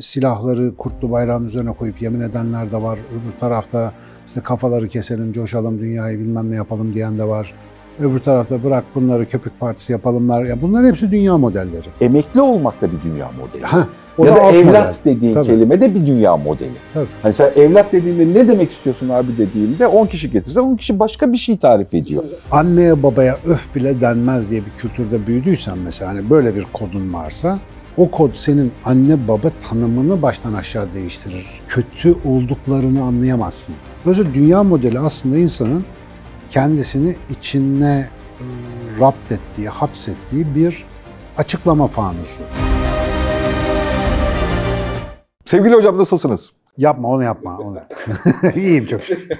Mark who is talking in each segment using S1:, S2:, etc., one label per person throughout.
S1: silahları kurtlu bayrağın üzerine koyup yemin edenler de var. Öbür tarafta işte kafaları keselim, coşalım, dünyayı bilmem ne yapalım diyen de var. Öbür tarafta bırak bunları köpük partisi yapalımlar. Ya bunlar hepsi dünya modelleri. Emekli olmak da bir dünya modeli. Ha, o ya da, da evlat model. dediğin Tabii.
S2: kelime de bir dünya modeli. Tabii. Hani sen evlat dediğinde ne demek istiyorsun abi dediğinde
S1: 10 kişi getirse 10 kişi başka bir şey tarif ediyor. Anneye babaya öf bile denmez diye bir kültürde büyüdüysen mesela hani böyle bir kodun varsa o kod senin anne baba tanımını baştan aşağı değiştirir. Kötü olduklarını anlayamazsın. Dolayısıyla dünya modeli aslında insanın kendisini içine rapt ettiği, hapsettiği bir açıklama fanusu. Sevgili hocam nasılsınız? Yapma onu yapma. Onu. İyiyim çok şükür.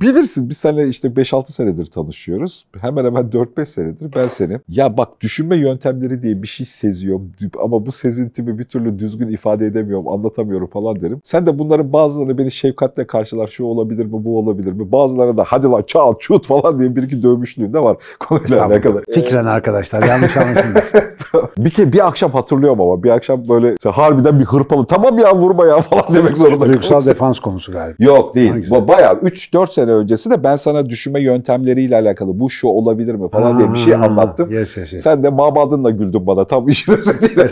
S2: Bilirsin biz seninle işte 5-6 senedir tanışıyoruz. Hemen hemen 4-5 senedir ben seni. Ya bak düşünme yöntemleri diye bir şey seziyorum ama bu sezintimi bir türlü düzgün ifade edemiyorum, anlatamıyorum falan derim. Sen de bunların bazılarını beni şefkatle karşılar. Şu olabilir mi, bu olabilir mi? Bazılarına da hadi lan çal, çut falan diye bir iki dövmüşlüğün de var konuyla alakalı. Fikren
S1: arkadaşlar yanlış anlaşılmasın.
S2: bir, ke bir akşam hatırlıyorum ama bir akşam böyle işte harbiden bir hırpalı tamam ya vurma ya falan demek zorunda Duygusal defans konusu galiba. Yok değil. Bu Bayağı 3-4 sene öncesi de ben sana düşünme yöntemleriyle alakalı bu şu olabilir mi falan diye bir şey hmm. anlattım. Yes, yes, yes. Sen de mabadınla güldün bana tam işin özetiyle.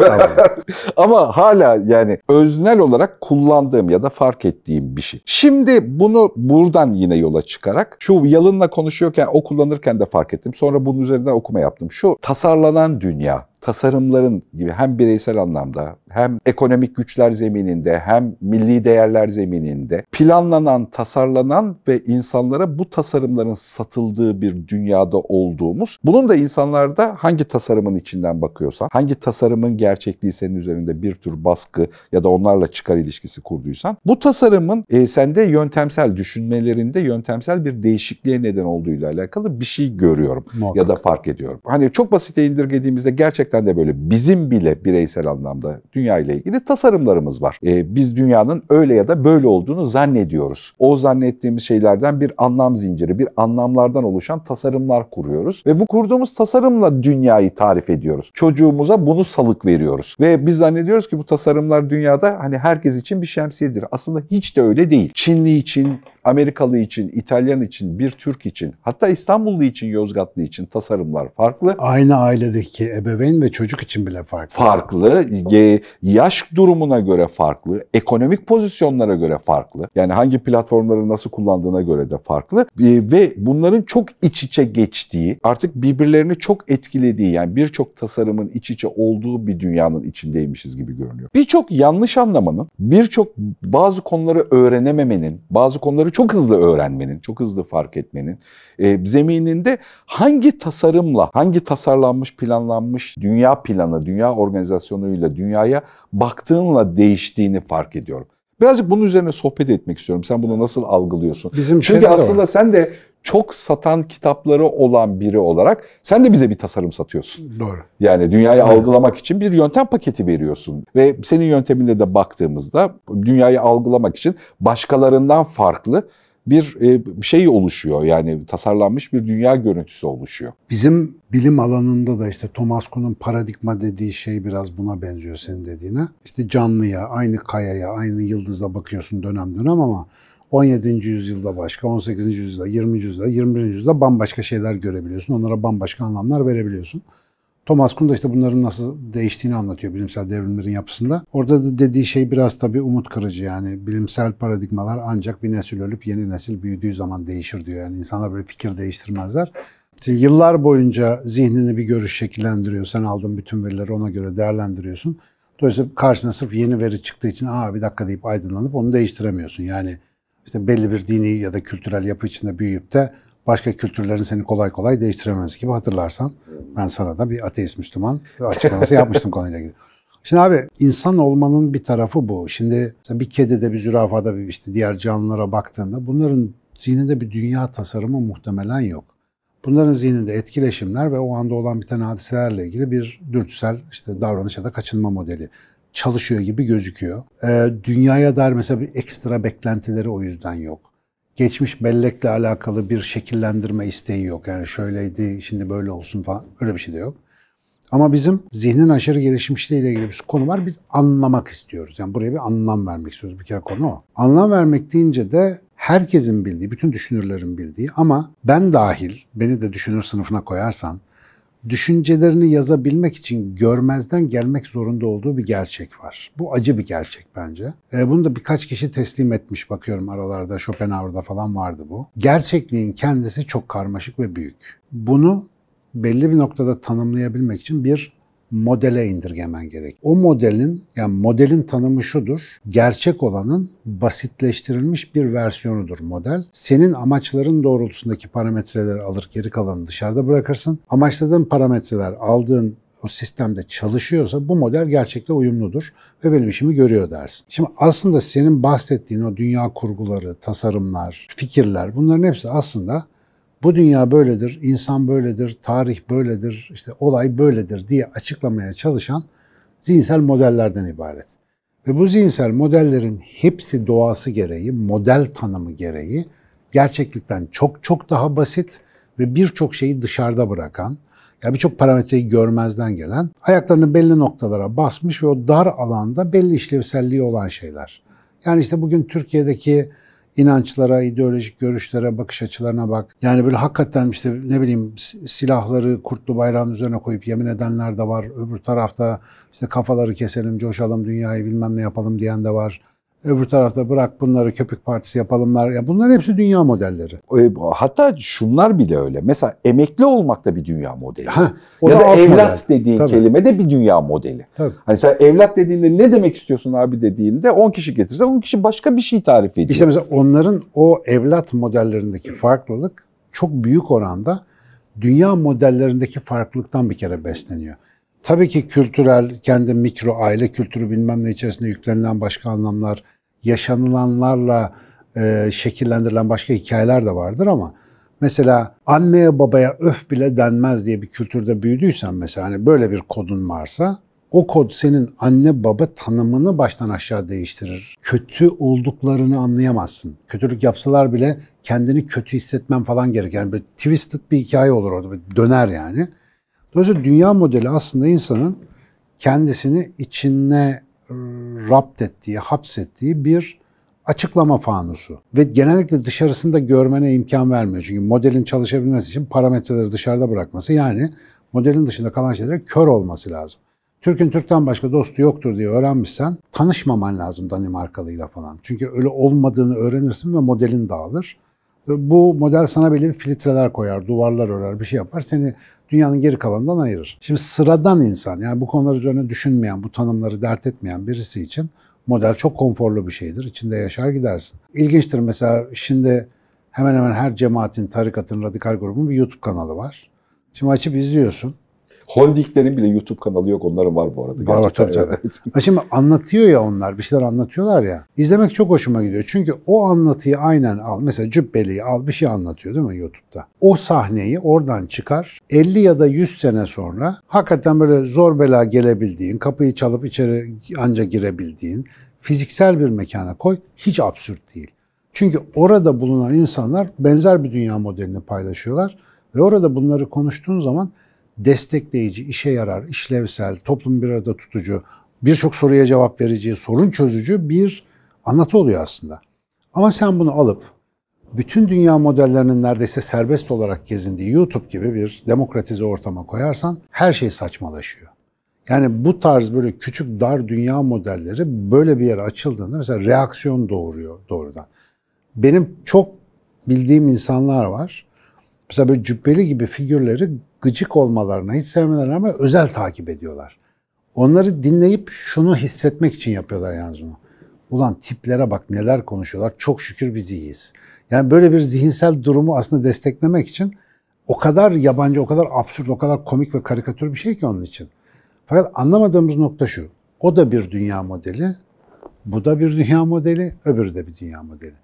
S2: Ama hala yani öznel olarak kullandığım ya da fark ettiğim bir şey. Şimdi bunu buradan yine yola çıkarak şu yalınla konuşuyorken o kullanırken de fark ettim. Sonra bunun üzerinden okuma yaptım. Şu tasarlanan dünya tasarımların gibi hem bireysel anlamda hem ekonomik güçler zemininde hem milli değerler zemininde planlanan, tasarlanan ve insanlara bu tasarımların satıldığı bir dünyada olduğumuz. Bunun da insanlarda hangi tasarımın içinden bakıyorsan, hangi tasarımın gerçekliği senin üzerinde bir tür baskı ya da onlarla çıkar ilişkisi kurduysan bu tasarımın e, sende yöntemsel düşünmelerinde yöntemsel bir değişikliğe neden olduğuyla alakalı bir şey görüyorum Muhakkak. ya da fark ediyorum. Hani çok basite indirgediğimizde gerçekten gerçekten de böyle bizim bile bireysel anlamda dünya ile ilgili tasarımlarımız var. E, biz dünyanın öyle ya da böyle olduğunu zannediyoruz. O zannettiğimiz şeylerden bir anlam zinciri, bir anlamlardan oluşan tasarımlar kuruyoruz ve bu kurduğumuz tasarımla dünyayı tarif ediyoruz. Çocuğumuza bunu salık veriyoruz ve biz zannediyoruz ki bu tasarımlar dünyada hani herkes için bir şemsiyedir. Aslında hiç de öyle değil. Çinli için Amerikalı için, İtalyan için, bir Türk için, hatta İstanbullu için, Yozgatlı için tasarımlar farklı. Aynı
S1: ailedeki ebeveyn yetişkin ve çocuk için bile farklı.
S2: Farklı, yaş durumuna göre farklı, ekonomik pozisyonlara göre farklı. Yani hangi platformları nasıl kullandığına göre de farklı. Ee, ve bunların çok iç içe geçtiği, artık birbirlerini çok etkilediği yani birçok tasarımın iç içe olduğu bir dünyanın içindeymişiz gibi görünüyor. Birçok yanlış anlamanın, birçok bazı konuları öğrenememenin, bazı konuları çok hızlı öğrenmenin, çok hızlı fark etmenin e, zemininde hangi tasarımla, hangi tasarlanmış, planlanmış dünya planı, dünya organizasyonuyla dünyaya baktığınla değiştiğini fark ediyorum. Birazcık bunun üzerine sohbet etmek istiyorum. Sen bunu nasıl algılıyorsun? Bizim Çünkü aslında var. sen de çok satan kitapları olan biri olarak sen de bize bir tasarım satıyorsun. Doğru. Yani dünyayı Doğru. algılamak için bir yöntem paketi veriyorsun. Ve senin yönteminde de baktığımızda dünyayı algılamak için başkalarından farklı bir e, şey oluşuyor yani tasarlanmış bir dünya görüntüsü oluşuyor.
S1: Bizim bilim alanında da işte Thomas Kuhn'un paradigma dediği şey biraz buna benziyor senin dediğine. İşte canlıya, aynı kayaya, aynı yıldıza bakıyorsun dönem dönem ama 17. yüzyılda başka, 18. yüzyılda, 20. yüzyılda, 21. yüzyılda bambaşka şeyler görebiliyorsun. Onlara bambaşka anlamlar verebiliyorsun. Thomas Kuhn da işte bunların nasıl değiştiğini anlatıyor bilimsel devrimlerin yapısında. Orada da dediği şey biraz tabii umut kırıcı yani bilimsel paradigmalar ancak bir nesil ölüp yeni nesil büyüdüğü zaman değişir diyor. Yani insanlar böyle fikir değiştirmezler. Şimdi yıllar boyunca zihnini bir görüş şekillendiriyor. Sen aldığın bütün verileri ona göre değerlendiriyorsun. Dolayısıyla karşına sırf yeni veri çıktığı için aa bir dakika deyip aydınlanıp onu değiştiremiyorsun. Yani işte belli bir dini ya da kültürel yapı içinde büyüyüp de başka kültürlerin seni kolay kolay değiştiremez gibi hatırlarsan ben sana da bir ateist Müslüman açıklaması yapmıştım konuyla ilgili. Şimdi abi insan olmanın bir tarafı bu. Şimdi bir kedi de bir zürafa da bir işte diğer canlılara baktığında bunların zihninde bir dünya tasarımı muhtemelen yok. Bunların zihninde etkileşimler ve o anda olan biten hadiselerle ilgili bir dürtüsel işte davranış ya da kaçınma modeli çalışıyor gibi gözüküyor. Ee, dünyaya dair mesela bir ekstra beklentileri o yüzden yok geçmiş bellekle alakalı bir şekillendirme isteği yok. Yani şöyleydi, şimdi böyle olsun falan öyle bir şey de yok. Ama bizim zihnin aşırı gelişmişliği ile ilgili bir konu var. Biz anlamak istiyoruz. Yani buraya bir anlam vermek istiyoruz. Bir kere konu o. Anlam vermek deyince de herkesin bildiği, bütün düşünürlerin bildiği ama ben dahil, beni de düşünür sınıfına koyarsan düşüncelerini yazabilmek için görmezden gelmek zorunda olduğu bir gerçek var. Bu acı bir gerçek bence. E, bunu da birkaç kişi teslim etmiş bakıyorum aralarda Schopenhauer'da falan vardı bu. Gerçekliğin kendisi çok karmaşık ve büyük. Bunu belli bir noktada tanımlayabilmek için bir modele indirgemen gerek. O modelin yani modelin tanımı şudur. Gerçek olanın basitleştirilmiş bir versiyonudur model. Senin amaçların doğrultusundaki parametreleri alır geri kalanı dışarıda bırakırsın. Amaçladığın parametreler aldığın o sistemde çalışıyorsa bu model gerçekle uyumludur ve benim işimi görüyor dersin. Şimdi aslında senin bahsettiğin o dünya kurguları, tasarımlar, fikirler bunların hepsi aslında bu dünya böyledir, insan böyledir, tarih böyledir, işte olay böyledir diye açıklamaya çalışan zihinsel modellerden ibaret. Ve bu zihinsel modellerin hepsi doğası gereği, model tanımı gereği gerçeklikten çok çok daha basit ve birçok şeyi dışarıda bırakan, yani birçok parametreyi görmezden gelen, ayaklarını belli noktalara basmış ve o dar alanda belli işlevselliği olan şeyler. Yani işte bugün Türkiye'deki inançlara, ideolojik görüşlere, bakış açılarına bak. Yani böyle hakikaten işte ne bileyim silahları kurtlu bayrağın üzerine koyup yemin edenler de var. Öbür tarafta işte kafaları keselim, coşalım, dünyayı bilmem ne yapalım diyen de var. Öbür tarafta bırak bunları köpük partisi yapalımlar. Ya bunlar hepsi dünya modelleri. E, hatta şunlar bile öyle. Mesela emekli olmak da bir dünya modeli. Ha, ya da, da evlat model. dediğin Tabii. kelime
S2: de bir dünya modeli. Tabii. Hani sen evlat dediğinde ne demek istiyorsun abi dediğinde
S1: 10 kişi getirse 10 kişi başka bir şey tarif ediyor. İşte mesela onların o evlat modellerindeki farklılık çok büyük oranda dünya modellerindeki farklılıktan bir kere besleniyor. Tabii ki kültürel, kendi mikro aile kültürü bilmem ne içerisinde yüklenilen başka anlamlar, yaşanılanlarla e, şekillendirilen başka hikayeler de vardır ama mesela anneye babaya öf bile denmez diye bir kültürde büyüdüysen mesela hani böyle bir kodun varsa o kod senin anne baba tanımını baştan aşağı değiştirir. Kötü olduklarını anlayamazsın. Kötülük yapsalar bile kendini kötü hissetmen falan gerekir. Yani bir twisted bir hikaye olur orada. bir döner yani. Dolayısıyla dünya modeli aslında insanın kendisini içine rapt ettiği, hapsettiği bir açıklama fanusu. Ve genellikle dışarısında görmene imkan vermiyor. Çünkü modelin çalışabilmesi için parametreleri dışarıda bırakması yani modelin dışında kalan şeylere kör olması lazım. Türk'ün Türk'ten başka dostu yoktur diye öğrenmişsen tanışmaman lazım Danimarkalıyla falan. Çünkü öyle olmadığını öğrenirsin ve modelin dağılır. Bu model sana belirli filtreler koyar, duvarlar örer, bir şey yapar. Seni dünyanın geri kalanından ayırır. Şimdi sıradan insan, yani bu konular üzerine düşünmeyen, bu tanımları dert etmeyen birisi için model çok konforlu bir şeydir. İçinde yaşar gidersin. İlginçtir mesela şimdi hemen hemen her cemaatin, tarikatın, radikal grubun bir YouTube kanalı var. Şimdi açıp izliyorsun. Holdinglerin
S2: bile YouTube kanalı yok. Onların var bu arada. Var var tabii tabii. Evet.
S1: Şimdi anlatıyor ya onlar. Bir şeyler anlatıyorlar ya. İzlemek çok hoşuma gidiyor. Çünkü o anlatıyı aynen al. Mesela Cübbeli'yi al. Bir şey anlatıyor değil mi YouTube'da? O sahneyi oradan çıkar. 50 ya da 100 sene sonra hakikaten böyle zor bela gelebildiğin, kapıyı çalıp içeri anca girebildiğin fiziksel bir mekana koy. Hiç absürt değil. Çünkü orada bulunan insanlar benzer bir dünya modelini paylaşıyorlar ve orada bunları konuştuğun zaman destekleyici, işe yarar, işlevsel, toplum bir arada tutucu, birçok soruya cevap verici, sorun çözücü bir anlatı oluyor aslında. Ama sen bunu alıp bütün dünya modellerinin neredeyse serbest olarak gezindiği YouTube gibi bir demokratize ortama koyarsan her şey saçmalaşıyor. Yani bu tarz böyle küçük dar dünya modelleri böyle bir yere açıldığında mesela reaksiyon doğuruyor doğrudan. Benim çok bildiğim insanlar var. Mesela böyle cübbeli gibi figürleri gıcık olmalarına, hiç sevmelerine ama özel takip ediyorlar. Onları dinleyip şunu hissetmek için yapıyorlar yalnız bunu. Ulan tiplere bak neler konuşuyorlar. Çok şükür biz iyiyiz. Yani böyle bir zihinsel durumu aslında desteklemek için o kadar yabancı, o kadar absürt, o kadar komik ve karikatür bir şey ki onun için. Fakat anlamadığımız nokta şu. O da bir dünya modeli, bu da bir dünya modeli, öbürü de bir dünya modeli.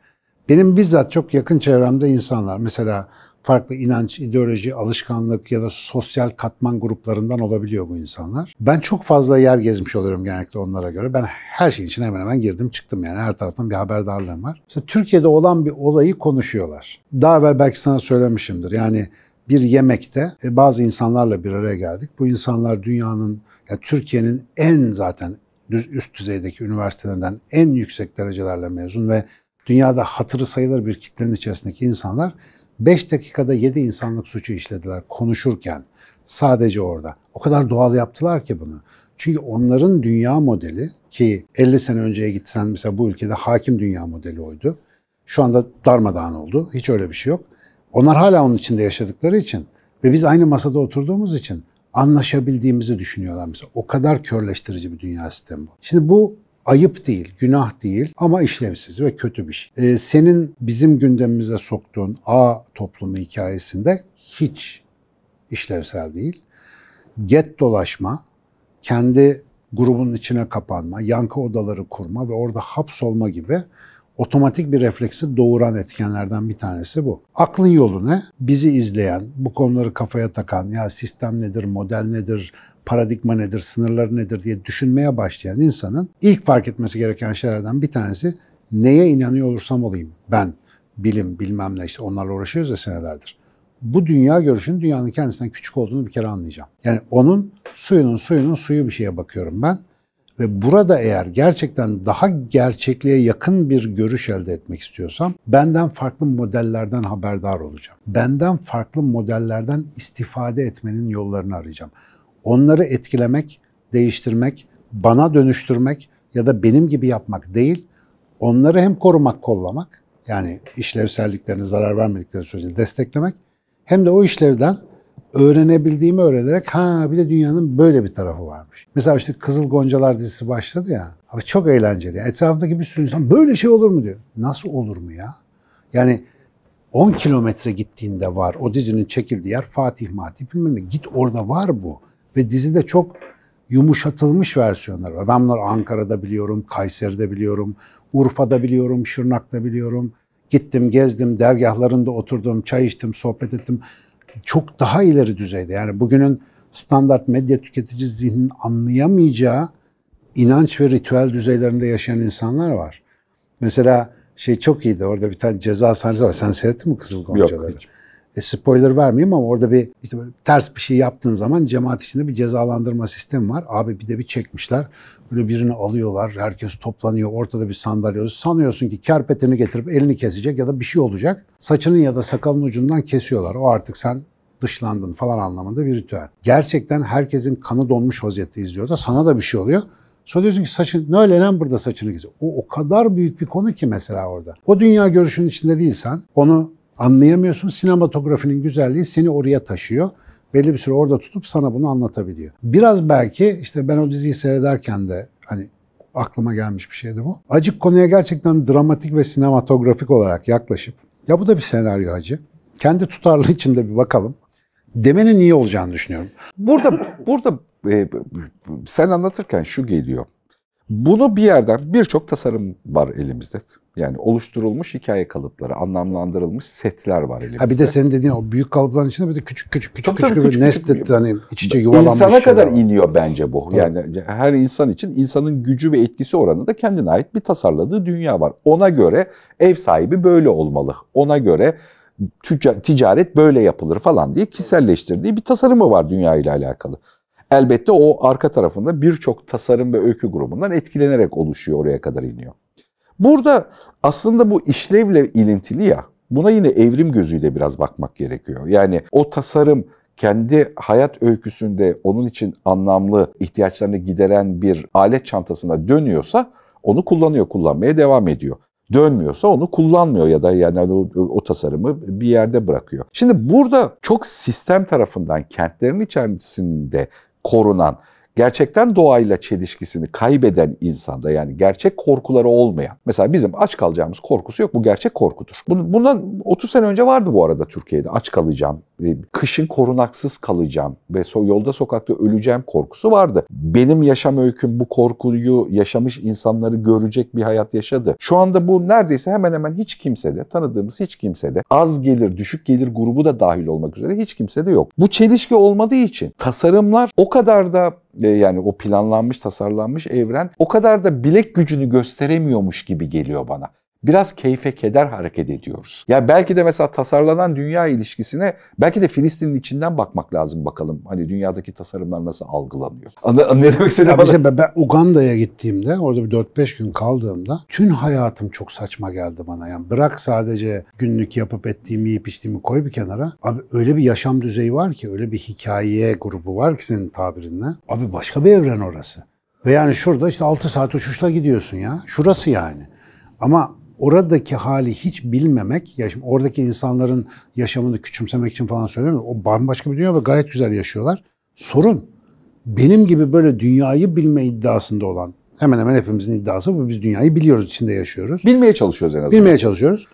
S1: Benim bizzat çok yakın çevremde insanlar mesela farklı inanç, ideoloji, alışkanlık ya da sosyal katman gruplarından olabiliyor bu insanlar. Ben çok fazla yer gezmiş oluyorum genellikle onlara göre. Ben her şeyin için hemen hemen girdim çıktım yani her taraftan bir haberdarlığım var. İşte Türkiye'de olan bir olayı konuşuyorlar. Daha evvel belki sana söylemişimdir. Yani bir yemekte e, bazı insanlarla bir araya geldik. Bu insanlar dünyanın, yani Türkiye'nin en zaten üst düzeydeki üniversitelerinden en yüksek derecelerle mezun ve dünyada hatırı sayılır bir kitlenin içerisindeki insanlar 5 dakikada 7 insanlık suçu işlediler konuşurken. Sadece orada. O kadar doğal yaptılar ki bunu. Çünkü onların dünya modeli ki 50 sene önceye gitsen mesela bu ülkede hakim dünya modeli oydu. Şu anda darmadağın oldu. Hiç öyle bir şey yok. Onlar hala onun içinde yaşadıkları için ve biz aynı masada oturduğumuz için anlaşabildiğimizi düşünüyorlar mesela. O kadar körleştirici bir dünya sistemi bu. Şimdi bu ayıp değil, günah değil ama işlevsiz ve kötü bir şey. Ee, senin bizim gündemimize soktuğun A toplumu hikayesinde hiç işlevsel değil. Get dolaşma, kendi grubun içine kapanma, yankı odaları kurma ve orada hapsolma gibi otomatik bir refleksi doğuran etkenlerden bir tanesi bu. Aklın yolu ne? Bizi izleyen, bu konuları kafaya takan, ya sistem nedir, model nedir, paradigma nedir, sınırları nedir diye düşünmeye başlayan insanın ilk fark etmesi gereken şeylerden bir tanesi neye inanıyor olursam olayım ben bilim bilmem ne işte onlarla uğraşıyoruz ya senelerdir. Bu dünya görüşünün dünyanın kendisinden küçük olduğunu bir kere anlayacağım. Yani onun suyunun suyunun suyu bir şeye bakıyorum ben. Ve burada eğer gerçekten daha gerçekliğe yakın bir görüş elde etmek istiyorsam benden farklı modellerden haberdar olacağım. Benden farklı modellerden istifade etmenin yollarını arayacağım. Onları etkilemek, değiştirmek, bana dönüştürmek ya da benim gibi yapmak değil, onları hem korumak, kollamak, yani işlevselliklerine zarar vermedikleri sürece desteklemek, hem de o işlevden öğrenebildiğimi öğrenerek ha bir de dünyanın böyle bir tarafı varmış. Mesela işte Kızıl Goncalar dizisi başladı ya. Abi çok eğlenceli. Ya. Etrafındaki bir sürü insan böyle şey olur mu diyor. Nasıl olur mu ya? Yani 10 kilometre gittiğinde var. O dizinin çekildiği yer Fatih Matih bilmem ne. Git orada var bu. Ve dizide çok yumuşatılmış versiyonları var. Ben bunları Ankara'da biliyorum, Kayseri'de biliyorum, Urfa'da biliyorum, Şırnak'ta biliyorum. Gittim, gezdim, dergahlarında oturdum, çay içtim, sohbet ettim. Çok daha ileri düzeyde. Yani bugünün standart medya tüketici zihninin anlayamayacağı inanç ve ritüel düzeylerinde yaşayan insanlar var. Mesela şey çok iyiydi. Orada bir tane ceza sahnesi var. Sen seyrettin mi Kızıl Goncaları? Yok hiç. E, spoiler vermeyeyim ama orada bir işte böyle ters bir şey yaptığın zaman cemaat içinde bir cezalandırma sistemi var. Abi bir de bir çekmişler. Böyle birini alıyorlar. Herkes toplanıyor. Ortada bir sandalye. Sanıyorsun ki kerpetini getirip elini kesecek ya da bir şey olacak. Saçının ya da sakalın ucundan kesiyorlar. O artık sen dışlandın falan anlamında bir ritüel. Gerçekten herkesin kanı donmuş vaziyette izliyor da sana da bir şey oluyor. Sonra diyorsun ki saçın ne öyle lan burada saçını kesiyor. O o kadar büyük bir konu ki mesela orada. O dünya görüşünün içinde değilsen onu Anlayamıyorsun. Sinematografinin güzelliği seni oraya taşıyor. Belli bir süre orada tutup sana bunu anlatabiliyor. Biraz belki işte ben o diziyi seyrederken de hani aklıma gelmiş bir şeydi bu. Acık konuya gerçekten dramatik ve sinematografik olarak yaklaşıp ya bu da bir senaryo acı. Kendi tutarlı içinde bir bakalım. Demenin iyi olacağını düşünüyorum. Burada burada
S2: e, sen anlatırken şu geliyor. Bunu bir yerden birçok tasarım var elimizde. Yani oluşturulmuş hikaye kalıpları, anlamlandırılmış setler var elimizde. Ha bir de senin
S1: dediğin o büyük kalıpların içinde bir de küçük küçük küçük tabii, küçük, tabii, küçük, nested küçük, hani iç içe yuvarlanmış. İnsana kadar
S2: var. iniyor bence bu. Tabii. Yani her insan için insanın gücü ve etkisi oranında kendine ait bir tasarladığı dünya var. Ona göre ev sahibi böyle olmalı. Ona göre ticaret böyle yapılır falan diye kişiselleştirdiği bir tasarımı var dünya ile alakalı elbette o arka tarafında birçok tasarım ve öykü grubundan etkilenerek oluşuyor oraya kadar iniyor. Burada aslında bu işlevle ilintili ya buna yine evrim gözüyle biraz bakmak gerekiyor. Yani o tasarım kendi hayat öyküsünde onun için anlamlı ihtiyaçlarını gideren bir alet çantasına dönüyorsa onu kullanıyor, kullanmaya devam ediyor. Dönmüyorsa onu kullanmıyor ya da yani o, o tasarımı bir yerde bırakıyor. Şimdi burada çok sistem tarafından kentlerin içerisinde korunan gerçekten doğayla çelişkisini kaybeden insanda yani gerçek korkuları olmayan. Mesela bizim aç kalacağımız korkusu yok. Bu gerçek korkudur. Bundan 30 sene önce vardı bu arada Türkiye'de aç kalacağım, e, kışın korunaksız kalacağım ve yolda sokakta öleceğim korkusu vardı. Benim yaşam öyküm bu korkuyu yaşamış insanları görecek bir hayat yaşadı. Şu anda bu neredeyse hemen hemen hiç kimsede, tanıdığımız hiç kimsede, az gelir, düşük gelir grubu da dahil olmak üzere hiç kimsede yok. Bu çelişki olmadığı için tasarımlar o kadar da e, yani o planlanmış, tasarlanmış evren o kadar da bilek gücünü gösteremiyormuş gibi geliyor bana biraz keyfe keder hareket ediyoruz. Ya yani belki de mesela tasarlanan dünya ilişkisine belki de Filistin'in içinden bakmak lazım bakalım. Hani dünyadaki tasarımlar nasıl algılanıyor? Anla, ne demek istediğim? Bana... Şey, işte
S1: ben, ben Uganda'ya gittiğimde orada bir 4-5 gün kaldığımda tüm hayatım çok saçma geldi bana. Yani bırak sadece günlük yapıp ettiğimi yiyip içtiğimi koy bir kenara. Abi öyle bir yaşam düzeyi var ki öyle bir hikaye grubu var ki senin tabirinle. Abi başka bir evren orası. Ve yani şurada işte 6 saat uçuşla gidiyorsun ya. Şurası yani. Ama oradaki hali hiç bilmemek, ya şimdi oradaki insanların yaşamını küçümsemek için falan söylemiyorum. O bambaşka bir dünya ve gayet güzel yaşıyorlar. Sorun benim gibi böyle dünyayı bilme iddiasında olan hemen hemen hepimizin iddiası bu. Biz dünyayı biliyoruz, içinde yaşıyoruz. Bilmeye çalışıyoruz en azından. Bilmeye çalışıyoruz.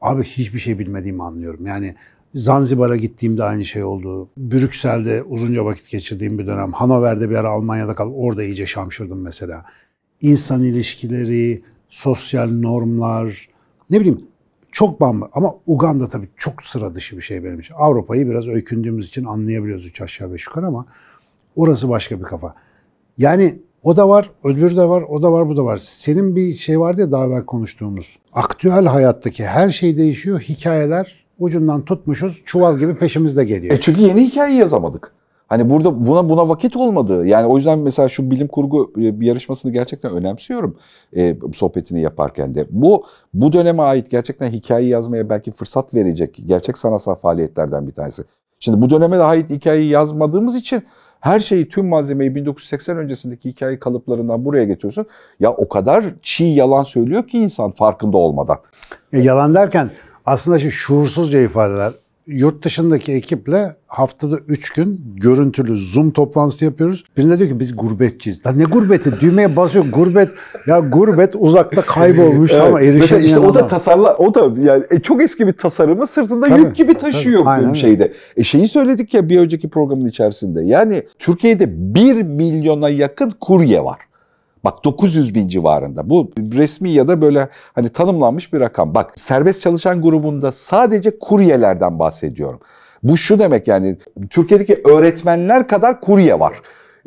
S1: Abi hiçbir şey bilmediğimi anlıyorum. Yani Zanzibar'a gittiğimde aynı şey oldu. Brüksel'de uzunca vakit geçirdiğim bir dönem. Hanover'de bir ara Almanya'da kal. Orada iyice şamşırdım mesela. İnsan ilişkileri, sosyal normlar, ne bileyim çok bamba ama Uganda tabii çok sıra dışı bir şey benim için. Avrupa'yı biraz öykündüğümüz için anlayabiliyoruz üç aşağı beş yukarı ama orası başka bir kafa. Yani o da var, öbürü de var, o da var, bu da var. Senin bir şey vardı ya daha evvel konuştuğumuz. Aktüel hayattaki her şey değişiyor, hikayeler ucundan tutmuşuz, çuval gibi peşimizde geliyor. E çünkü yeni hikaye yazamadık. Hani burada buna buna vakit olmadı.
S2: Yani o yüzden mesela şu bilim kurgu e, yarışmasını gerçekten önemsiyorum e, sohbetini yaparken de. Bu bu döneme ait gerçekten hikaye yazmaya belki fırsat verecek gerçek sanatsal faaliyetlerden bir tanesi. Şimdi bu döneme ait hikayeyi yazmadığımız için her şeyi tüm malzemeyi 1980 öncesindeki hikaye kalıplarından buraya getiriyorsun. Ya o kadar çiğ yalan söylüyor
S1: ki insan farkında olmadan. E, yalan derken aslında şimdi şuursuzca ifadeler, yurt dışındaki ekiple haftada 3 gün görüntülü Zoom toplantısı yapıyoruz. Birine diyor ki biz gurbetçiyiz. Lan ne gurbeti? Düğmeye basıyor gurbet. Ya gurbet uzakta kaybolmuş evet. ama erişemeyen Mesela işte o da
S2: tasarla o da yani e, çok eski bir tasarımı sırtında tabii, yük gibi taşıyor bu şeyde. E şeyi söyledik ya bir önceki programın içerisinde. Yani Türkiye'de 1 milyona yakın kurye var. Bak 900 bin civarında. Bu resmi ya da böyle hani tanımlanmış bir rakam. Bak serbest çalışan grubunda sadece kuryelerden bahsediyorum. Bu şu demek yani Türkiye'deki öğretmenler kadar kurye var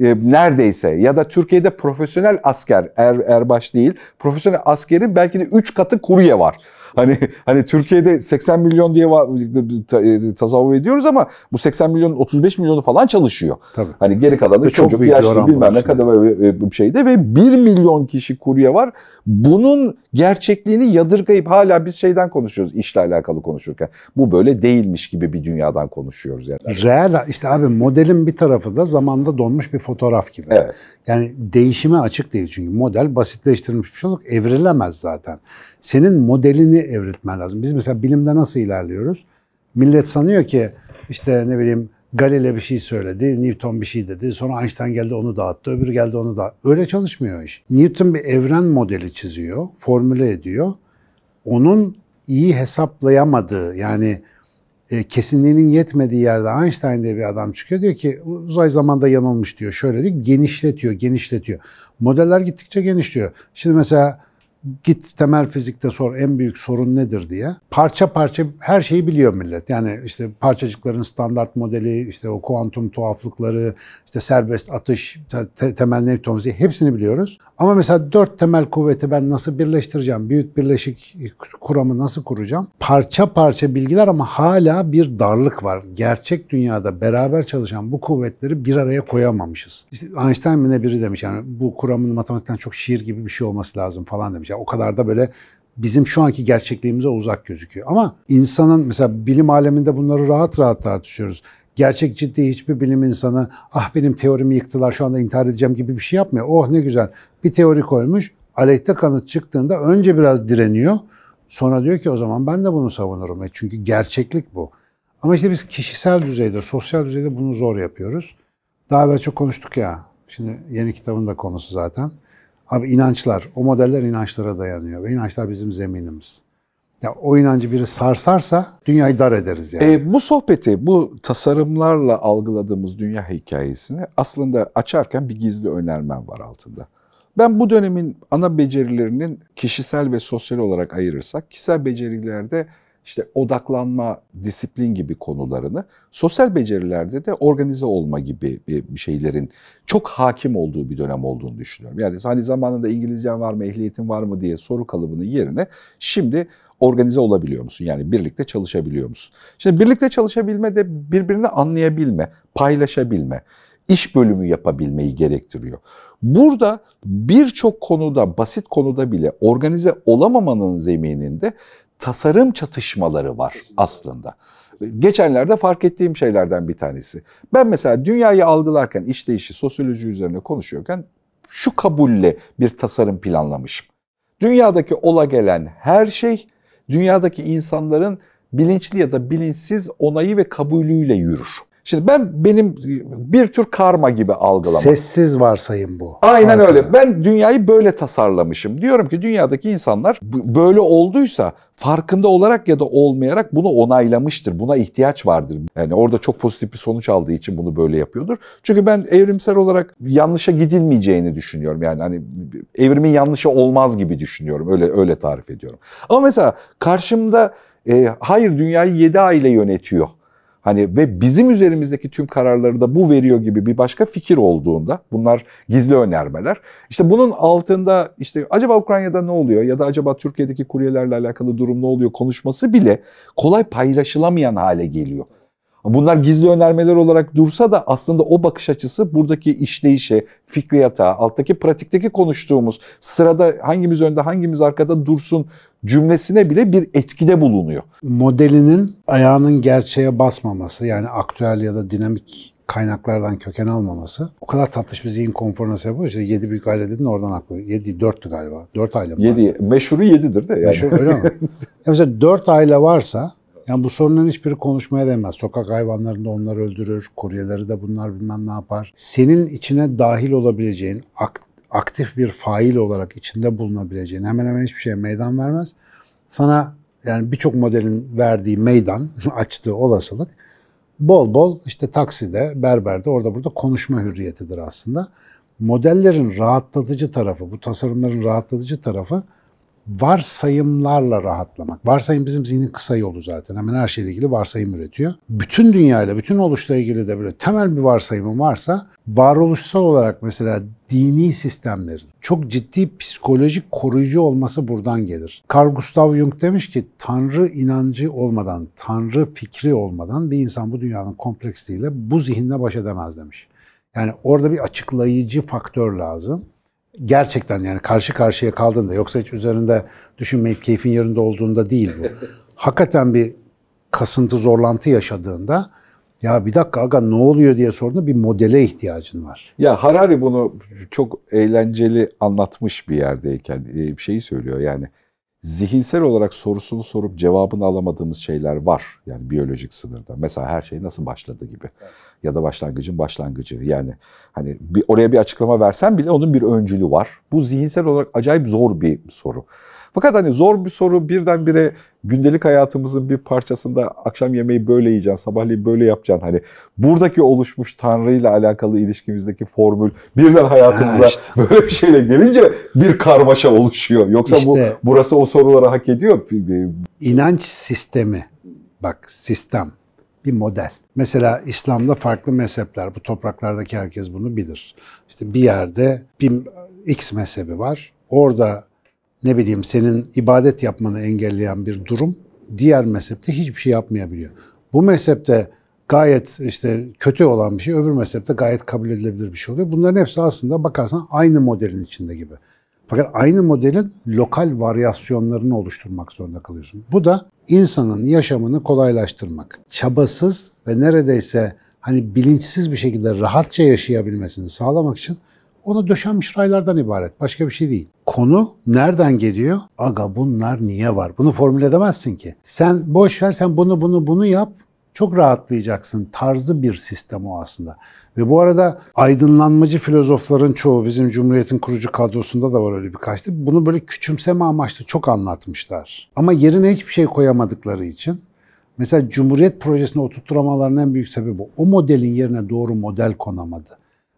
S2: e, neredeyse ya da Türkiye'de profesyonel asker er, erbaş değil profesyonel askerin belki de 3 katı kurye var. Hani hani Türkiye'de 80 milyon diye e, tasavvur ediyoruz ama bu 80 milyon 35 milyonu falan çalışıyor. Tabii. Hani geri kalanı ve çocuk, yaşlı bilmem ne kadar e, e, bir şeyde ve 1 milyon kişi kurye var. Bunun gerçekliğini yadırgayıp hala biz şeyden konuşuyoruz işle alakalı konuşurken. Bu böyle değilmiş gibi bir dünyadan konuşuyoruz yani.
S1: Real işte abi modelin bir tarafı da zamanda donmuş bir fotoğraf gibi. Evet. Yani değişime açık değil çünkü model basitleştirilmiş bir şey olarak evrilemez zaten senin modelini evritmen lazım. Biz mesela bilimde nasıl ilerliyoruz? Millet sanıyor ki işte ne bileyim Galile bir şey söyledi, Newton bir şey dedi, sonra Einstein geldi onu dağıttı, öbürü geldi onu da. Öyle çalışmıyor iş. Newton bir evren modeli çiziyor, formüle ediyor. Onun iyi hesaplayamadığı yani e, kesinliğinin yetmediği yerde Einstein diye bir adam çıkıyor diyor ki uzay zamanda yanılmış diyor. Şöyle diyor genişletiyor genişletiyor. Modeller gittikçe genişliyor. Şimdi mesela git temel fizikte sor en büyük sorun nedir diye. Parça parça her şeyi biliyor millet. Yani işte parçacıkların standart modeli, işte o kuantum tuhaflıkları, işte serbest atış, te- temel Newton fiziği hepsini biliyoruz. Ama mesela dört temel kuvveti ben nasıl birleştireceğim? Büyük birleşik kuramı nasıl kuracağım? Parça parça bilgiler ama hala bir darlık var. Gerçek dünyada beraber çalışan bu kuvvetleri bir araya koyamamışız. İşte Einstein mi ne biri demiş yani bu kuramın matematikten çok şiir gibi bir şey olması lazım falan demiş bence. O kadar da böyle bizim şu anki gerçekliğimize uzak gözüküyor. Ama insanın mesela bilim aleminde bunları rahat rahat tartışıyoruz. Gerçek ciddi hiçbir bilim insanı ah benim teorimi yıktılar şu anda intihar edeceğim gibi bir şey yapmıyor. Oh ne güzel bir teori koymuş aleyhte kanıt çıktığında önce biraz direniyor. Sonra diyor ki o zaman ben de bunu savunurum. E, çünkü gerçeklik bu. Ama işte biz kişisel düzeyde, sosyal düzeyde bunu zor yapıyoruz. Daha evvel çok konuştuk ya. Şimdi yeni kitabın da konusu zaten. Abi inançlar, o modeller inançlara dayanıyor ve inançlar bizim zeminimiz. Ya o inancı biri sarsarsa dünyayı dar ederiz yani.
S2: E, bu sohbeti, bu tasarımlarla algıladığımız dünya hikayesini aslında açarken bir gizli önermem var altında. Ben bu dönemin ana becerilerinin kişisel ve sosyal olarak ayırırsak, kişisel becerilerde işte odaklanma, disiplin gibi konularını, sosyal becerilerde de organize olma gibi bir şeylerin çok hakim olduğu bir dönem olduğunu düşünüyorum. Yani hani zamanında İngilizcen var mı, ehliyetin var mı diye soru kalıbının yerine şimdi organize olabiliyor musun? Yani birlikte çalışabiliyor musun? Şimdi birlikte çalışabilme de birbirini anlayabilme, paylaşabilme, iş bölümü yapabilmeyi gerektiriyor. Burada birçok konuda, basit konuda bile organize olamamanın zemininde tasarım çatışmaları var aslında. Geçenlerde fark ettiğim şeylerden bir tanesi. Ben mesela dünyayı algılarken, işleyişi, sosyoloji üzerine konuşuyorken şu kabulle bir tasarım planlamışım. Dünyadaki ola gelen her şey, dünyadaki insanların bilinçli ya da bilinçsiz onayı ve kabulüyle yürür. Şimdi ben benim bir tür karma gibi algılamam. Sessiz varsayım bu. Aynen Arkada. öyle. Ben dünyayı böyle tasarlamışım. Diyorum ki dünyadaki insanlar böyle olduysa farkında olarak ya da olmayarak bunu onaylamıştır. Buna ihtiyaç vardır. Yani orada çok pozitif bir sonuç aldığı için bunu böyle yapıyordur. Çünkü ben evrimsel olarak yanlışa gidilmeyeceğini düşünüyorum. Yani hani evrimin yanlışı olmaz gibi düşünüyorum. Öyle öyle tarif ediyorum. Ama mesela karşımda e, hayır dünyayı 7 aile yönetiyor Hani ve bizim üzerimizdeki tüm kararları da bu veriyor gibi bir başka fikir olduğunda bunlar gizli önermeler. İşte bunun altında işte acaba Ukrayna'da ne oluyor ya da acaba Türkiye'deki kuryelerle alakalı durum ne oluyor konuşması bile kolay paylaşılamayan hale geliyor. Bunlar gizli önermeler olarak dursa da aslında o bakış açısı buradaki işleyişe, fikriyata, alttaki pratikteki konuştuğumuz sırada hangimiz önde hangimiz arkada
S1: dursun cümlesine bile bir etkide bulunuyor. Modelinin ayağının gerçeğe basmaması yani aktüel ya da dinamik kaynaklardan köken almaması o kadar tatlış bir zihin konforuna sebep oluyor. İşte 7 büyük aile dedin oradan aklı. yedi 4'tü galiba. dört aile var. yedi meşhuru yedidir de yani. Meşhur öyle mi? Ya mesela dört aile varsa yani bu sorunun hiçbiri konuşmaya değmez. Sokak hayvanlarını da onlar öldürür, kuryeleri de bunlar bilmem ne yapar. Senin içine dahil olabileceğin, aktif bir fail olarak içinde bulunabileceğin hemen hemen hiçbir şeye meydan vermez. Sana yani birçok modelin verdiği meydan, açtığı olasılık bol bol işte takside, berberde, orada burada konuşma hürriyetidir aslında. Modellerin rahatlatıcı tarafı, bu tasarımların rahatlatıcı tarafı varsayımlarla rahatlamak. Varsayım bizim zihnin kısa yolu zaten. Hemen her şeyle ilgili varsayım üretiyor. Bütün dünyayla, bütün oluşla ilgili de böyle temel bir varsayımın varsa varoluşsal olarak mesela dini sistemlerin çok ciddi psikolojik koruyucu olması buradan gelir. Carl Gustav Jung demiş ki tanrı inancı olmadan, tanrı fikri olmadan bir insan bu dünyanın kompleksliğiyle bu zihinle baş edemez demiş. Yani orada bir açıklayıcı faktör lazım gerçekten yani karşı karşıya kaldığında yoksa hiç üzerinde düşünmeyip keyfin yerinde olduğunda değil bu. Hakikaten bir kasıntı zorlantı yaşadığında ya bir dakika aga ne oluyor diye sorduğunda bir modele ihtiyacın var.
S2: Ya Harari bunu çok eğlenceli anlatmış bir yerdeyken e, bir şeyi söylüyor yani zihinsel olarak sorusunu sorup cevabını alamadığımız şeyler var. Yani biyolojik sınırda. Mesela her şey nasıl başladı gibi. Evet. Ya da başlangıcın başlangıcı. Yani hani bir, oraya bir açıklama versen bile onun bir öncülü var. Bu zihinsel olarak acayip zor bir soru. Fakat hani zor bir soru birdenbire gündelik hayatımızın bir parçasında akşam yemeği böyle yiyeceksin, sabahleyin böyle yapacaksın. Hani buradaki oluşmuş Tanrı ile alakalı ilişkimizdeki formül birden hayatımıza ha işte. böyle bir şeyle gelince bir karmaşa oluşuyor. Yoksa işte, bu
S1: burası o soruları hak ediyor. İnanç sistemi, bak sistem bir model. Mesela İslam'da farklı mezhepler, bu topraklardaki herkes bunu bilir. İşte bir yerde bir X mezhebi var. Orada ne bileyim senin ibadet yapmanı engelleyen bir durum diğer mezhepte hiçbir şey yapmayabiliyor. Bu mezhepte gayet işte kötü olan bir şey öbür mezhepte gayet kabul edilebilir bir şey oluyor. Bunların hepsi aslında bakarsan aynı modelin içinde gibi. Fakat aynı modelin lokal varyasyonlarını oluşturmak zorunda kalıyorsun. Bu da insanın yaşamını kolaylaştırmak. Çabasız ve neredeyse hani bilinçsiz bir şekilde rahatça yaşayabilmesini sağlamak için ona döşenmiş raylardan ibaret. Başka bir şey değil. Konu nereden geliyor? Aga bunlar niye var? Bunu formüle edemezsin ki. Sen boş ver sen bunu bunu bunu yap çok rahatlayacaksın tarzı bir sistem o aslında. Ve bu arada aydınlanmacı filozofların çoğu bizim Cumhuriyet'in kurucu kadrosunda da var öyle birkaç birkaçtı. Bunu böyle küçümseme amaçlı çok anlatmışlar. Ama yerine hiçbir şey koyamadıkları için mesela Cumhuriyet projesine oturtturamalarının en büyük sebebi bu. O modelin yerine doğru model konamadı.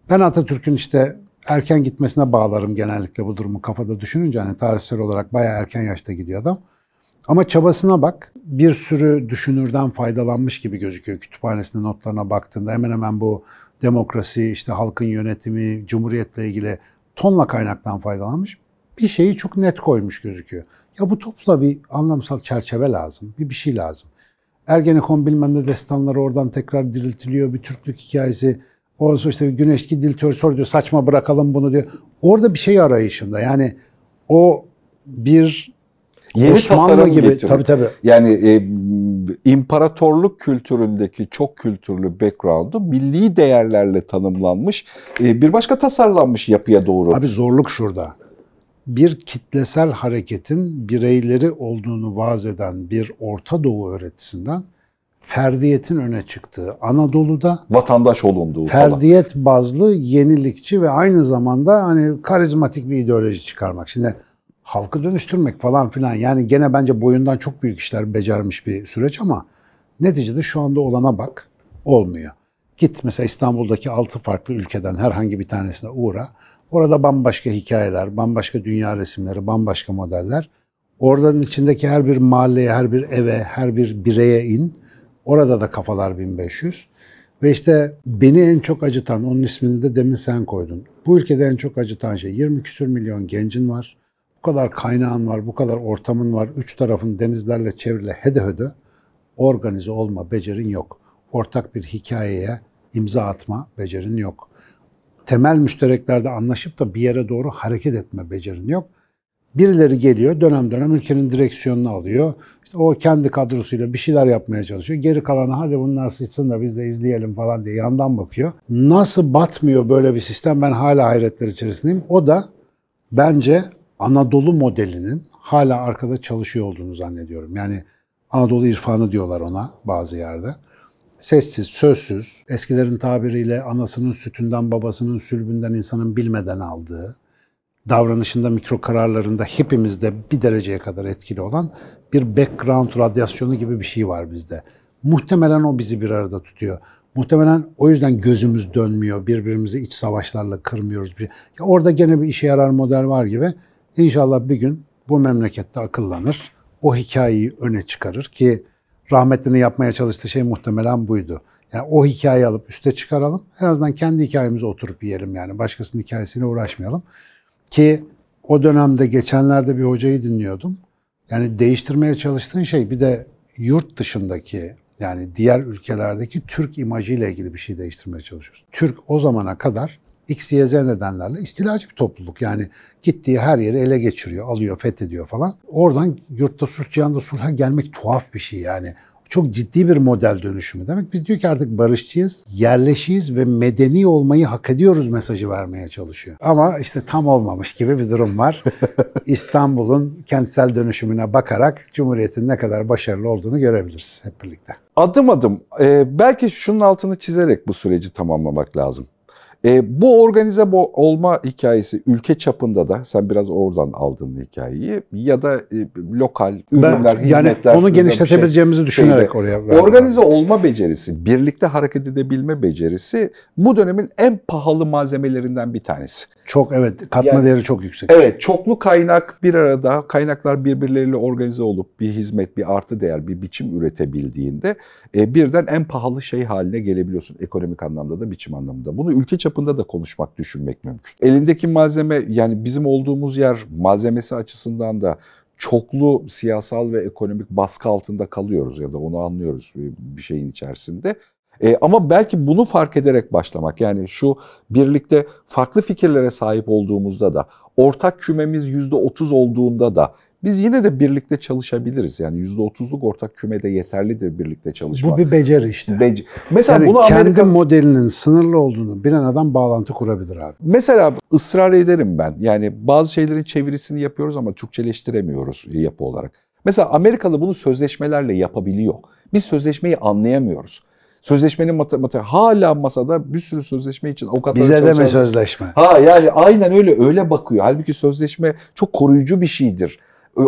S1: Ben Atatürk'ün işte erken gitmesine bağlarım genellikle bu durumu kafada düşününce. Hani tarihsel olarak bayağı erken yaşta gidiyor adam. Ama çabasına bak. Bir sürü düşünürden faydalanmış gibi gözüküyor kütüphanesinde notlarına baktığında. Hemen hemen bu demokrasi, işte halkın yönetimi, cumhuriyetle ilgili tonla kaynaktan faydalanmış. Bir şeyi çok net koymuş gözüküyor. Ya bu topla bir anlamsal çerçeve lazım, bir bir şey lazım. Ergenekon bilmem ne destanları oradan tekrar diriltiliyor, bir Türklük hikayesi o işte Güneşki dil törsör diyor saçma bırakalım bunu diyor. Orada bir şey arayışında yani o bir Yeni Osmanlı gibi getiriyor. tabii tabii.
S2: Yani e, imparatorluk kültüründeki çok kültürlü background'u milli değerlerle tanımlanmış e, bir başka tasarlanmış yapıya doğru. Abi
S1: zorluk şurada. Bir kitlesel hareketin bireyleri olduğunu vaz eden bir Orta Doğu öğretisinden ferdiyetin öne çıktığı Anadolu'da
S2: vatandaş olunduğu ferdiyet
S1: falan. bazlı yenilikçi ve aynı zamanda hani karizmatik bir ideoloji çıkarmak. Şimdi halkı dönüştürmek falan filan yani gene bence boyundan çok büyük işler becermiş bir süreç ama neticede şu anda olana bak olmuyor. Git mesela İstanbul'daki altı farklı ülkeden herhangi bir tanesine uğra. Orada bambaşka hikayeler, bambaşka dünya resimleri, bambaşka modeller. Oradan içindeki her bir mahalleye, her bir eve, her bir bireye in Orada da kafalar 1500. Ve işte beni en çok acıtan, onun ismini de demin sen koydun. Bu ülkede en çok acıtan şey 20 küsür milyon gencin var. Bu kadar kaynağın var, bu kadar ortamın var. Üç tarafın denizlerle çevrili hede hede organize olma becerin yok. Ortak bir hikayeye imza atma becerin yok. Temel müştereklerde anlaşıp da bir yere doğru hareket etme becerin yok. Birileri geliyor dönem dönem ülkenin direksiyonunu alıyor. İşte o kendi kadrosuyla bir şeyler yapmaya çalışıyor. Geri kalanı hadi bunlar sıçsın da biz de izleyelim falan diye yandan bakıyor. Nasıl batmıyor böyle bir sistem ben hala hayretler içerisindeyim. O da bence Anadolu modelinin hala arkada çalışıyor olduğunu zannediyorum. Yani Anadolu irfanı diyorlar ona bazı yerde. Sessiz, sözsüz, eskilerin tabiriyle anasının sütünden, babasının sülbünden insanın bilmeden aldığı, davranışında, mikro kararlarında hepimizde bir dereceye kadar etkili olan bir background radyasyonu gibi bir şey var bizde. Muhtemelen o bizi bir arada tutuyor. Muhtemelen o yüzden gözümüz dönmüyor, birbirimizi iç savaşlarla kırmıyoruz. Ya orada gene bir işe yarar model var gibi. İnşallah bir gün bu memlekette akıllanır, o hikayeyi öne çıkarır ki rahmetlinin yapmaya çalıştığı şey muhtemelen buydu. Yani o hikayeyi alıp üste çıkaralım, en azından kendi hikayemize oturup yiyelim yani başkasının hikayesine uğraşmayalım. Ki o dönemde geçenlerde bir hocayı dinliyordum. Yani değiştirmeye çalıştığın şey bir de yurt dışındaki yani diğer ülkelerdeki Türk imajıyla ilgili bir şey değiştirmeye çalışıyorsun. Türk o zamana kadar X, Y, Z nedenlerle istilacı bir topluluk. Yani gittiği her yeri ele geçiriyor, alıyor, fethediyor falan. Oradan yurtta sulh, cihanda sulha gelmek tuhaf bir şey yani çok ciddi bir model dönüşümü demek. Biz diyor ki artık barışçıyız, yerleşiyiz ve medeni olmayı hak ediyoruz mesajı vermeye çalışıyor. Ama işte tam olmamış gibi bir durum var. İstanbul'un kentsel dönüşümüne bakarak Cumhuriyet'in ne kadar başarılı olduğunu görebiliriz hep birlikte. Adım adım
S2: e, belki şunun altını çizerek bu süreci tamamlamak lazım. E, bu organize olma hikayesi ülke çapında da sen biraz oradan aldın hikayeyi ya da e, lokal ürünler, ben, hizmetler. onu genişletebileceğimizi şey, düşünerek şeyde, oraya. Organize abi. olma becerisi, birlikte hareket edebilme becerisi bu dönemin en pahalı malzemelerinden bir
S1: tanesi. Çok evet katma yani, değeri çok yüksek.
S2: Evet çoklu kaynak bir arada kaynaklar birbirleriyle organize olup bir hizmet, bir artı değer, bir biçim üretebildiğinde e, birden en pahalı şey haline gelebiliyorsun ekonomik anlamda da biçim anlamında. Bunu ülke çapında da konuşmak, düşünmek mümkün. Elindeki malzeme yani bizim olduğumuz yer malzemesi açısından da çoklu siyasal ve ekonomik baskı altında kalıyoruz ya da onu anlıyoruz bir şeyin içerisinde. E, ama belki bunu fark ederek başlamak yani şu birlikte farklı fikirlere sahip olduğumuzda da ortak kümemiz yüzde otuz olduğunda da biz yine de birlikte çalışabiliriz. Yani yüzde otuzluk ortak küme de yeterlidir birlikte çalışmak. Bu bir beceri işte. Bece mesela yani bunu kendi Amerika...
S1: modelinin sınırlı olduğunu bilen adam bağlantı kurabilir abi.
S2: Mesela ısrar ederim ben. Yani bazı şeylerin çevirisini yapıyoruz ama Türkçeleştiremiyoruz yapı olarak. Mesela Amerikalı bunu sözleşmelerle yapabiliyor. Biz sözleşmeyi anlayamıyoruz. Sözleşmenin matematiği hala masada bir sürü sözleşme için avukatlar Bize çalışan... de mi sözleşme? Ha yani aynen öyle öyle bakıyor. Halbuki sözleşme çok koruyucu bir şeydir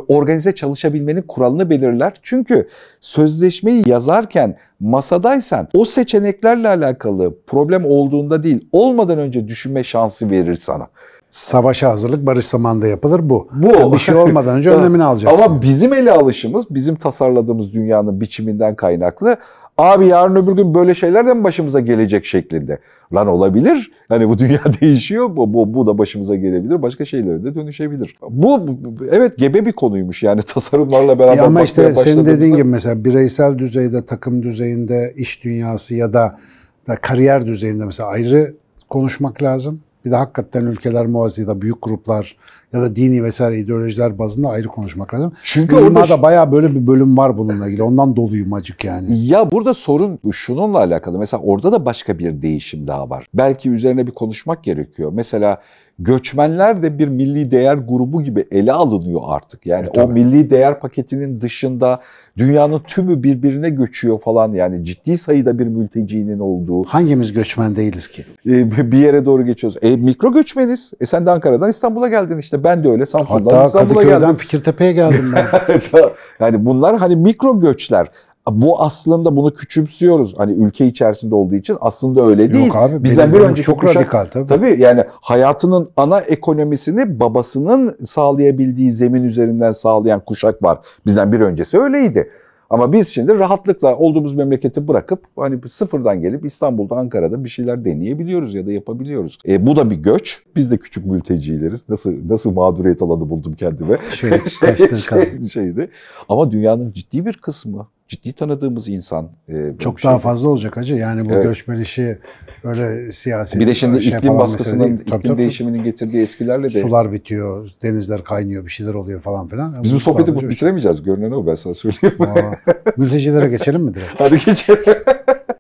S2: organize çalışabilmenin kuralını belirler. Çünkü sözleşmeyi yazarken masadaysan o seçeneklerle alakalı problem olduğunda değil, olmadan önce düşünme şansı
S1: verir sana. Savaşa hazırlık barış zamanında yapılır bu. Bu yani bir şey olmadan önce önlemini alacaksın.
S2: Ama bizim ele alışımız, bizim tasarladığımız dünyanın biçiminden kaynaklı Abi yarın öbür gün böyle şeyler de mi başımıza gelecek şeklinde? Lan olabilir. Hani bu dünya değişiyor. Bu, bu, bu da başımıza gelebilir. Başka şeylere de dönüşebilir. Bu evet gebe bir konuymuş yani tasarımlarla beraber. E ama işte senin dediğin gibi
S1: mesela bireysel düzeyde, takım düzeyinde, iş dünyası ya da, da kariyer düzeyinde mesela ayrı konuşmak lazım. Bir de hakikaten ülkeler muazzı da büyük gruplar ya da dini vesaire ideolojiler bazında ayrı konuşmak lazım. Çünkü orada da bayağı böyle bir bölüm var bununla ilgili. Ondan doluyum acık yani. Ya burada sorun
S2: şununla alakalı. Mesela orada da başka bir değişim daha var. Belki üzerine bir konuşmak gerekiyor. Mesela göçmenler de bir milli değer grubu gibi ele alınıyor artık. Yani evet, o tabii. milli değer paketinin dışında dünyanın tümü birbirine göçüyor falan yani ciddi sayıda bir mültecinin olduğu. Hangimiz göçmen değiliz ki? E, bir yere doğru geçiyoruz. E, mikro göçmeniz. E sen de Ankara'dan İstanbul'a geldin işte ben de öyle Samsun'dan Hatta İstanbul'a geldim. Hatta
S1: Fikirtepe'ye geldim ben.
S2: yani bunlar hani mikro göçler. Bu aslında bunu küçümsüyoruz. Hani ülke içerisinde olduğu için aslında öyle değil. Yok abi, Bizden bir önce çok kuşak, radikal tabii. Tabii yani hayatının ana ekonomisini babasının sağlayabildiği zemin üzerinden sağlayan kuşak var. Bizden bir öncesi öyleydi. Ama biz şimdi rahatlıkla olduğumuz memleketi bırakıp hani sıfırdan gelip İstanbul'da, Ankara'da bir şeyler deneyebiliyoruz ya da yapabiliyoruz. E, bu da bir göç. Biz de küçük mültecileriz. Nasıl nasıl mağduriyet alanı buldum kendime. Şöyle şey, şey, şey şeydi. Ama dünyanın ciddi bir kısmı ciddi tanıdığımız insan. E, Çok şeyde. daha
S1: fazla olacak hacı. Yani bu evet. göçmen işi öyle siyasi Bir de şimdi şey iklim baskısının, iklim tabii,
S2: değişiminin getirdiği etkilerle de. Sular
S1: bitiyor, denizler kaynıyor, bir şeyler oluyor falan filan. Biz bu sohbeti bu bitiremeyeceğiz. Görünen o ben sana söyleyeyim. Aa, mültecilere geçelim mi direkt? Hadi geçelim.